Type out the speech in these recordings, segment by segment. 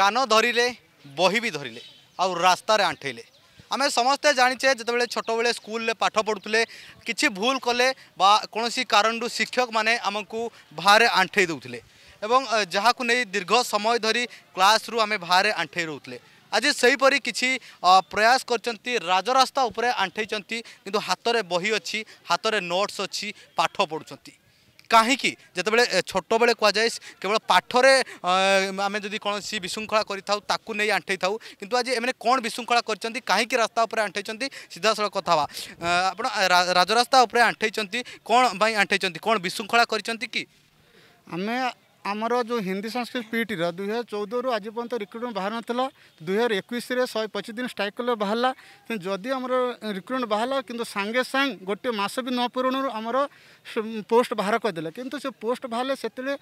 কান ধরলে বহি বি ধরলে আউ রাস্তায় আঁঠাইলে আমি সমস্তে জাঁচে যেত ছোটবেলে স্কুলে পাঠ পড়ুলে কিছু ভুল কলে বা কোণী কারণ শিক্ষক মানে আমি বাহারে আঁঠাই দেলে এবং যা দীর্ঘ সময় ধরি ক্লাসরু আমি বাহারে আঁঠাই রুলে আজ সেইপরি কিছু প্রয়াস করছেন রাজরাস্তা উপরে আঁঠাইছেন কিন্তু হাতরে বহি অছি হাতরে নোটস অছি পাঠ পড়ুচ্ছেন କାହିଁକି ଯେତେବେଳେ ଛୋଟବେଳେ କୁହାଯାଏ କେବଳ ପାଠରେ ଆମେ ଯଦି କୌଣସି ବିଶୃଙ୍ଖଳା କରିଥାଉ ତାକୁ ନେଇ ଆଣ୍ଠେଇ ଥାଉ କିନ୍ତୁ ଆଜି ଏମାନେ କ'ଣ ବିଶୃଙ୍ଖଳା କରିଛନ୍ତି କାହିଁକି ରାସ୍ତା ଉପରେ ଆଣ୍ଠେଇଛନ୍ତି ସିଧାସଳଖ କଥା ହେବା ଆପଣ ରାଜରାସ୍ତା ଉପରେ ଆଣ୍ଠେଇଛନ୍ତି କ'ଣ ପାଇଁ ଆଣ୍ଠେଇଛନ୍ତି କ'ଣ ବିଶୃଙ୍ଖଳା କରିଛନ୍ତି କି ଆମେ ଆମର ଯେଉଁ ହିନ୍ଦୀ ସଂସ୍କୃତି ପିଇଟିର ଦୁଇହଜାର ଚଉଦରୁ ଆଜି ପର୍ଯ୍ୟନ୍ତ ରିକ୍ରୁଟମେଣ୍ଟ ବାହାରି ଦୁଇହଜାର ଏକୋଇଶରେ ଶହେ ପଚିଶ ଦିନ ଷ୍ଟ୍ରାଇକ୍ କଲେ ବାହାରିଲା କିନ୍ତୁ ଯଦି ଆମର ରିକ୍ରୁଟମେଣ୍ଟ ବାହାରିଲା କିନ୍ତୁ ସାଙ୍ଗେ ସାଙ୍ଗେ ଗୋଟିଏ ମାସ ବି ନ ପୂରଣରୁ ଆମର ପୋଷ୍ଟ ବାହାର କରିଦେଲେ କିନ୍ତୁ ସେ ପୋଷ୍ଟ ବାହାରିଲେ ସେତେବେଳେ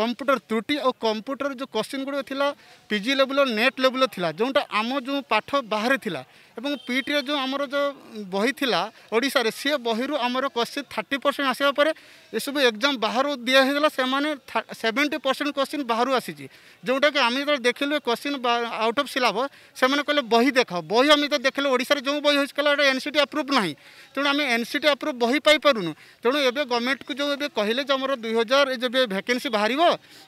କମ୍ପ୍ୟୁଟର ତ୍ରୁଟି ଆଉ କମ୍ପ୍ୟୁଟର ଯେଉଁ କୋଶ୍ଚିନ୍ ଗୁଡ଼ିକ ଥିଲା ପି ଜି ଲେବୁଲ ନେଟ୍ ଲେବୁଲ ଥିଲା ଯେଉଁଟା ଆମ ଯେଉଁ ପାଠ ବାହାରେ ଥିଲା ଏବଂ ପିଟିର ଯେଉଁ ଆମର ଯେଉଁ ବହି ଥିଲା ଓଡ଼ିଶାରେ ସେ ବହିରୁ ଆମର କ୍ୱେଶ୍ଚିନ୍ ଥାର୍ଟି ପରସେଣ୍ଟ ଆସିବା ପରେ ଏସବୁ ଏକ୍ଜାମ୍ ବାହାରୁ ଦିଆ ହେଇଗଲା ସେମାନେ ସେଭେଣ୍ଟି ପରସେଣ୍ଟ କ୍ୱେଶ୍ଚିନ୍ ବାହାରୁ ଆସିଛି ଯେଉଁଟାକି ଆମେ ଯେତେବେଳେ ଦେଖିଲୁ କ୍ୱେଶ୍ଚିନ୍ ଆଉଟ୍ ଅଫ୍ ସିଲାବସ୍ ସେମାନେ କହିଲେ ବହି ଦେଖାଅ ବହି ଆମେ ଯେତେବେଳେ ଦେଖିଲୁ ଓଡ଼ିଶାରେ ଯେଉଁ ବହି ହେଉଛି କହିଲା ଏଇଟା ଏନ୍ ସି ଟି ଆପ୍ରୁଭ୍ ନାହିଁ ତେଣୁ ଆମେ ଏନ୍ ସି ଟି ଆପ୍ରୁଭ୍ ବହି ପାଇପାରୁନୁ ତେଣୁ ଏବେ ଗଭର୍ଣ୍ଣମେଣ୍ଟକୁ ଯେଉଁ ଏବେ କହିଲେ ଯେ ଆମର ଦୁଇ ହଜାର ଯେବେ ଭ୍ୟାକେନ୍ସି ବାହାରିବ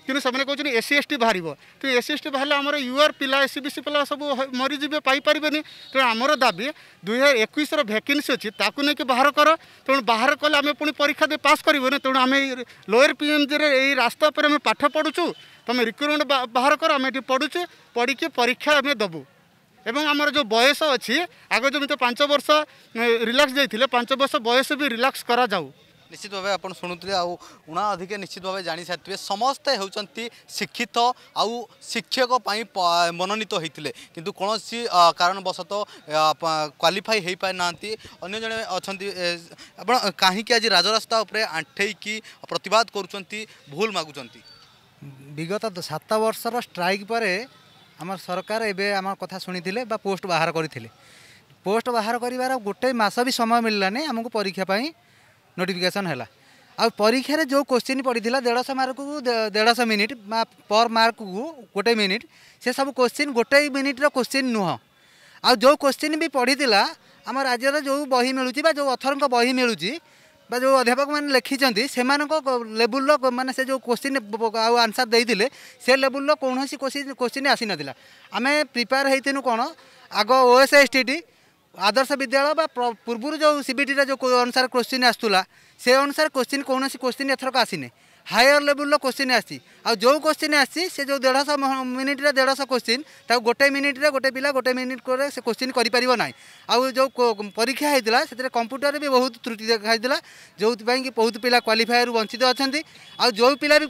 କିନ୍ତୁ ସେମାନେ କହୁଛନ୍ତି ଏସ୍ ସି ଏସ୍ ଟି ବାହାରିବ ତେଣୁ ଏସ୍ ସି ଏସ୍ ଟି ବାହାରିଲେ ଆମର ୟୁଆର୍ ପିଲା ଏସ୍ ସି ବି ସି ପିଲା ସବୁ ମରିଯିବେ ପାଇପାରିବେନି ତେଣୁ ଆମର ଦାବି ଦୁଇ ହଜାର ଏକୋଇଶର ଭ୍ୟାକେନ୍ସି ଅଛି ତାକୁ ନେଇକି ବାହାର କର ତେଣୁ ବାହାର କଲେ ଆମେ ପୁଣି ପରୀକ୍ଷା ଦେଇ ପାସ୍ କରିବୁନି ତେଣୁ ଆମେ ଲୋୟର ପିଏମ୍ଜିରେ ଏଇ ରାସ୍ତା ଉପରେ ଆମେ ପାଠ ପଢ଼ୁଛୁ ତୁମେ ରିକ୍ରୁଟମେଣ୍ଟ ବାହାର କର ଆମେ ଏଠି ପଢ଼ୁଛୁ ପଢ଼ିକି ପରୀକ୍ଷା ଆମେ ଦେବୁ ଏବଂ ଆମର ଯେଉଁ ବୟସ ଅଛି ଆଗ ଯେମିତି ପାଞ୍ଚ ବର୍ଷ ରିଲାକ୍ସ ଦେଇଥିଲେ ପାଞ୍ଚ ବର୍ଷ ବୟସ ବି ରିଲାକ୍ସ କରାଯାଉ নিশ্চিত ভাবে আপনার শুণুলে আণা অধিকে নিশ্চিত ভাবে জাঁ সারিবে সমস্তে হচ্ছেন শিক্ষিত আউ শিক্ষক মনোনীত হয়েছে কিন্তু কোণী কারণবশত କ୍ୱାଲିଫାଇ ହୋଇପାରିନାହାନ୍ତି ଅନ୍ୟ ଜଣେ ଅଛନ୍ତି ଆପଣ କାହିଁକି ଆଜି ରାଜରାସ୍ତା ଉପରେ ଆଣ୍ଠେଇକି ପ୍ରତିବାଦ କରୁଛନ୍ତି ଭୁଲ ମାଗୁଛନ୍ତି ବିଗତ ସାତ ବର୍ଷର ଷ୍ଟ୍ରାଇକ୍ ପରେ ଆମର ସରକାର ଏବେ ଆମ କଥା ଶୁଣିଥିଲେ ବା ପୋଷ୍ଟ ବାହାର କରିଥିଲେ ପୋଷ୍ଟ ବାହାର କରିବାର ଗୋଟେ ମାସ ବି ସମୟ ମିଳିଲାନି ଆମକୁ ପରୀକ୍ଷା ପାଇଁ নোটিফিকেসন হল আরীক্ষার যে কোশ্চিন পড়ি দেড়শো মার্কু দেড়শো মিনিট পর মার্কু গোটে মিনিট সে সব কোশ্চিন গোটে মিনিটর কোশ্চিন নুহ আো কোশ্চিন বি পড়ি ଆମ ରାଜ୍ୟର ଯେଉଁ ବହି ମିଳୁଛି ବା ଯେଉଁ ଅଥରଙ୍କ ବହି ମିଳୁଛି ବା ଯେଉଁ ଅଧ୍ୟାପକମାନେ ଲେଖିଛନ୍ତି ସେମାନଙ୍କ ଲେବୁଲର ମାନେ ସେ ଯେଉଁ କୋଶ୍ଚିନ୍ ଆଉ ଆନ୍ସର ଦେଇଥିଲେ ସେ ଲେବୁଲର କୌଣସି କୋଶ୍ଚିନ୍ କୋଶ୍ଚିନ୍ ଆସିନଥିଲା ଆମେ ପ୍ରିପେୟାର ହେଇଥିଲୁ କ'ଣ ଆଗ ଓ ଏସ୍ ଏସ୍ ଟି ଟି আদর্শ বিদ্যালয় বা পূর্বর যে সিবিটির যে অনুসারে কোশ্চিন আসুলা সে অনুসারে কোশ্চিন কৌশি কোশ্চিন এথরক আসিনি হায়ার লেভেলর কোশ্চিন আসছি আউ কোশ্চিন আসছি সে যে দেড়শো মিনিটরে দেড়শো কোশ্চিন তাকে গোটে মিনিটরে গোটে পিলা গোটে মিনিট করে সে কোশ্চিন করে না আউ যে পরীক্ষা হয়েছিল সেতে কম্পুটর বি বহু ত্রুটি দেখাইছিল যেপাই কি বহু পিলা কোয়ালিফায়ার বঞ্চিত অনেক আউ যে পিলা বি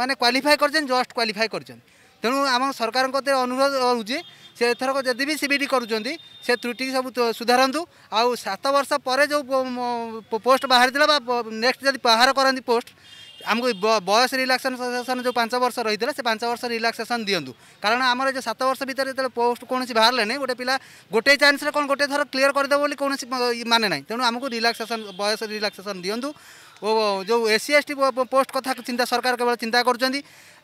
মানে কোয়ালিফাই করছেন জস্ট কোয়ালিফাই করছেন ତେଣୁ ଆମ ସରକାରଙ୍କ କତିରେ ଅନୁରୋଧ ରହୁଛି ସେ ଏଥରକ ଯଦି ବି ସିବିଡ଼ି କରୁଛନ୍ତି ସେ ତ୍ରୁଟିକି ସବୁ ସୁଧାରନ୍ତୁ ଆଉ ସାତ ବର୍ଷ ପରେ ଯେଉଁ ପୋଷ୍ଟ ବାହାରିଥିଲା ବା ନେକ୍ସଟ ଯଦି ବାହାର କରନ୍ତି ପୋଷ୍ଟ ଆମକୁ ବୟସ ରିଲାକ୍ସେସନ୍ ଯେଉଁ ପାଞ୍ଚ ବର୍ଷ ରହିଥିଲା ସେ ପାଞ୍ଚ ବର୍ଷ ରିଲାକ୍ସେସନ୍ ଦିଅନ୍ତୁ କାରଣ ଆମର ଯେଉଁ ସାତ ବର୍ଷ ଭିତରେ ଯେତେବେଳେ ପୋଷ୍ଟ କୌଣସି ବାହାରିଲେନି ଗୋଟେ ପିଲା ଗୋଟେ ଚାନ୍ସରେ କ'ଣ ଗୋଟେ ଥର କ୍ଲିଅର କରିଦେବ ବୋଲି କୌଣସି ମାନେ ନାହିଁ ତେଣୁ ଆମକୁ ରିଲାକ୍ସେସନ୍ ବୟସ ରିଲାକ୍ସେସନ୍ ଦିଅନ୍ତୁ जो एससी एस टी पोस्ट कथा चिंता सरकार केवल चिंता कर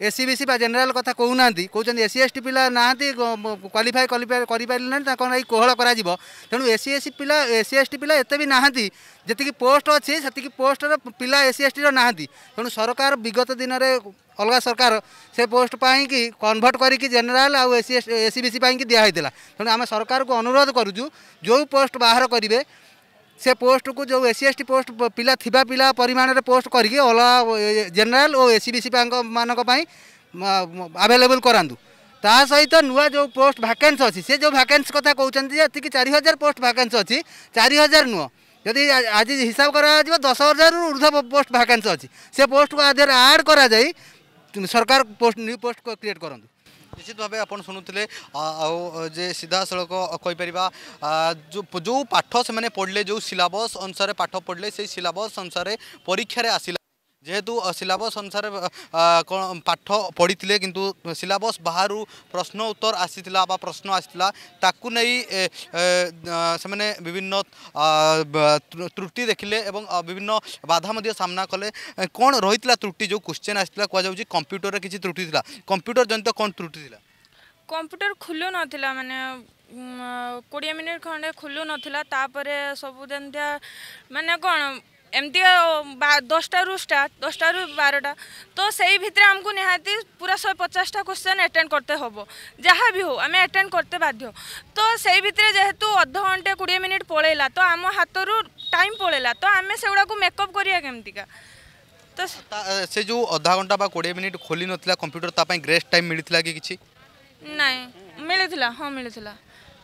एससीबीसी बा जेनेल कथा कहूना कहते एससी एस टी पिला ना क्वाफाए करें कोहल कर तेणु एससी एस पिला एससी एस टी पिला एत भी ना जी पोस्ट अच्छी से पोस्टर पिला एससी एस टी ना तेणु सरकार विगत दिन में अलग सरकार से पोस्ट पाई कनभर्ट करके जेनेल आसी एस सी बी सी पाई दिखाई तेणु आम सरकार को अनुरोध करुचु जो पोस्ट बाहर करेंगे ସେ ପୋଷ୍ଟକୁ ଯେଉଁ SC ST post ପିଲା ଥିବା ପିଲା ପରିମାଣରେ ପୋଷ୍ଟ କରିକି ଅଲଗା ଜେନେରାଲ ଓ ଏସ୍ ସି ବି ସି ମାନଙ୍କ ପାଇଁ ଆଭେଲେବୁଲ୍ କରାନ୍ତୁ ତା ସହିତ ନୂଆ ଯେଉଁ ପୋଷ୍ଟ ଭାକାନ୍ସ ଅଛି ସେ ଯେଉଁ ଭାକାନ୍ସ କଥା କହୁଛନ୍ତି ଯେ ଏତିକି ଚାରି ହଜାର ପୋଷ୍ଟ ଭାକାନ୍ସ ଅଛି ଚାରି ହଜାର ନୁହଁ ଯଦି ଆଜି ହିସାବ କରାଯିବ ଦଶ ହଜାରରୁ ଉର୍ଦ୍ଧ୍ୱ ପୋଷ୍ଟ ଭାକାନ୍ସ ଅଛି ସେ ପୋଷ୍ଟକୁ ଆ ଦେହରେ ଆଡ଼୍ କରାଯାଇ ସରକାର ପୋଷ୍ଟ ନ୍ୟୁ ପୋଷ୍ଟ କ୍ରିଏଟ୍ କରନ୍ତୁ ନିଶ୍ଚିତ ଭାବେ ଆପଣ ଶୁଣୁଥିଲେ ଆଉ ଯେ ସିଧାସଳଖ କହିପାରିବା ଯେଉଁ ପାଠ ସେମାନେ ପଢ଼ିଲେ ଯେଉଁ ସିଲାବସ୍ ଅନୁସାରେ ପାଠ ପଢ଼ିଲେ ସେଇ ସିଲାବସ୍ ଅନୁସାରେ ପରୀକ୍ଷାରେ ଆସିଲା যেহেতু সিলাবস অনুসারে পাঠ পড়িলে কিন্তু সিলাবস বাহারু প্রশ্ন উত্তর আসিলা বা প্রশ্ন আসিলা তাকু নেই সেমানে বিভিন্ন ত্রুটি দেখিলে এবং বিভিন্ন বাধা মধ্যে সামনা কলে কোণ রহিলা ত্রুটি যে কোশ্চেন আসিলা কুযাচ্ছে কম্প্যুটরের কিছু ত্রুটি লা কম্প্যুটর জনিত কোণ ত্রুটি লা কম্প্যুটর খোলু নথিলা মানে কোড়িয়ে মিনিট খণ্ডে খোলু নথিলা তাপরে সবু যেমন মানে কোণ এমতি দশটার স্টার্ট দশটার বারোটা তো সেই ভিতরে আমি নিহতি পুরা শহে পচাশটা কোশ্চেন আটেন্ড করতে হব যা বি হো আমি আটেন্ড করতে বাধ্য তো সেই ভিতরে যেহেতু অধঘণ্টে কোড়িয়ে মিনিট পড়াইলা তো আমার হাতর টাইম পড়াইলা তো আমি সেগুলা মেকআপ করিয়া কেমতিকা তো সে যে অধা ঘন্টা বা কোড়িয়ে মিনিট খোলি নথিলা কম্পিউটর তা পাই গ্রেস টাইম মিলিলা কি কিছু নাই মিলিলা হ্যাঁ মিলিলা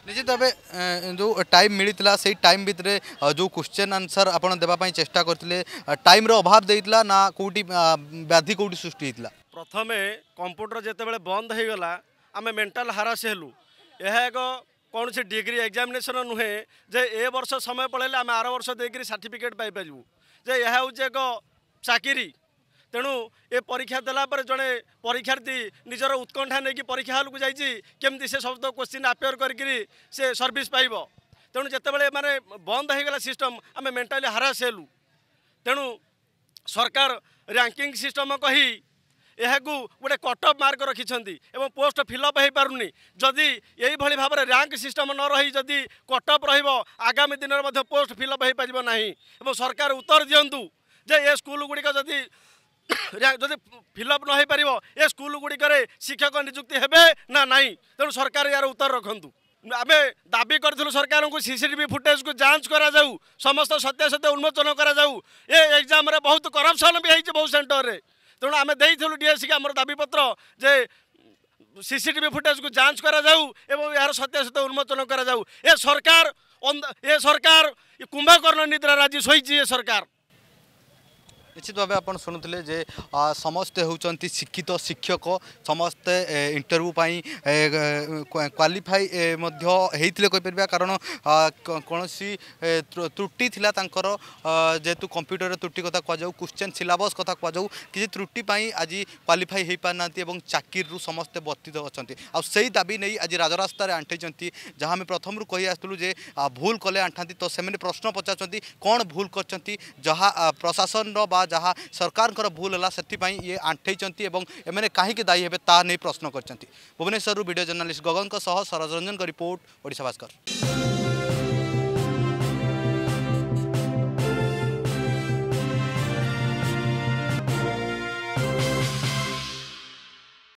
निश्चित भाव जो टाइम मिलता से टाइम भितर जो क्वेश्चन आंसर आप देवाई चेषा करते टाइम अभाव देता ना कौटी व्याधि कौटी सृष्टि होता प्रथम कंप्यूटर जिते बंद होगा आम मेन्टाल हारास हेलु यह एक कौन से डिग्री एक्जामेसन नुहे जे ए वर्ष समय पड़े आम आर वर्ष देकर सार्टिफिकेट पाइपरू जे यह हूँ एक चाकरी तेणु ए परीक्षा देलापे जन परीक्षार्थी निजर उत्कण्ठा नै परीक्षा हलक जाइँ केमिसियत क्वेश्चन आपेयर गरिक से सर्भिस पाइ तेणु जतिबे बन्दैला सिस्टम आमे मेन्टाली हरास होलु तेणु सरकार रैंकिंग सिस्टम कही या गए कट मर्क रिम् पोस्ट फिल्प हुन्छ जिभली भाव सिस्टम नरहटप रह पोस्ट फिल् अअप है पार सरकार उत्तर दियन्तु ए ଯଦି ଫିଲ୍ଅପ୍ ନ ହୋଇପାରିବ ଏ ସ୍କୁଲ ଗୁଡ଼ିକରେ ଶିକ୍ଷକ ନିଯୁକ୍ତି ହେବେ ନା ନାହିଁ ତେଣୁ ସରକାର ଏହାର ଉତ୍ତର ରଖନ୍ତୁ ଆମେ ଦାବି କରିଥିଲୁ ସରକାରଙ୍କୁ ସିସିଟିଭି ଫୁଟେଜକୁ ଯାଞ୍ଚ କରାଯାଉ ସମସ୍ତ ସତ୍ୟାସତ୍ୟ ଉନ୍ମୋଚନ କରାଯାଉ ଏ ଏକ୍ଜାମ୍ରେ ବହୁତ କରପ୍ସନ୍ ବି ହେଇଛି ବହୁତ ସେଣ୍ଟରରେ ତେଣୁ ଆମେ ଦେଇଥିଲୁ ଡିଏସିକି ଆମର ଦାବିପତ୍ର ଯେ ସିସିଟିଭି ଫୁଟେଜକୁ ଯାଞ୍ଚ କରାଯାଉ ଏବଂ ଏହାର ସତ୍ୟାସତ୍ୟ ଉନ୍ମୋଚନ କରାଯାଉ ଏ ସରକାର ଏ ସରକାର କୁମ୍ଭକର୍ଣ୍ଣ ନିଦ୍ରା ରାଜି ଶୋଇଛି ଏ ସରକାର নিশ্চিত ভাবে আপনার শুণুলে যে সমস্তে হচ্ছেন শিক্ষিত শিক্ষক সমস্তে ইন্টরভ্যু পাই କ୍ୱାଲିଫାଇ ମଧ୍ୟ ହେଇଥିଲେ କହିପାରିବା କାରଣ କୌଣସି ତ୍ରୁଟି ଥିଲା ତାଙ୍କର ଯେହେତୁ କମ୍ପ୍ୟୁଟରର ତ୍ରୁଟି କଥା କୁହାଯାଉ କ୍ୱେଶ୍ଚନ୍ ସିଲାବସ୍ କଥା କୁହାଯାଉ କିଛି ତ୍ରୁଟି ପାଇଁ ଆଜି କ୍ୱାଲିଫାଇ ହୋଇପାରିନାହାନ୍ତି ଏବଂ ଚାକିରିରୁ ସମସ୍ତେ ବର୍ତ୍ତିତ ଅଛନ୍ତି ଆଉ ସେଇ ଦାବି ନେଇ ଆଜି ରାଜରାସ୍ତାରେ ଆଣ୍ଠେଇଛନ୍ତି ଯାହା ଆମେ ପ୍ରଥମରୁ କହି ଆସୁଥିଲୁ ଯେ ଭୁଲ କଲେ ଆଣ୍ଠାନ୍ତି ତ ସେମାନେ ପ୍ରଶ୍ନ ପଚାରୁଛନ୍ତି କ'ଣ ଭୁଲ କରିଛନ୍ତି ଯାହା ପ୍ରଶାସନର ବା जहाँ सरकार भूल है से ये आंठई और एम कहीं दायी हे ता नहीं प्रश्न करुवनेश्वर भुवनेश्वर जर्नालीस्ट गगन सह सरोज रंजन रिपोर्ट ओडा भास्कर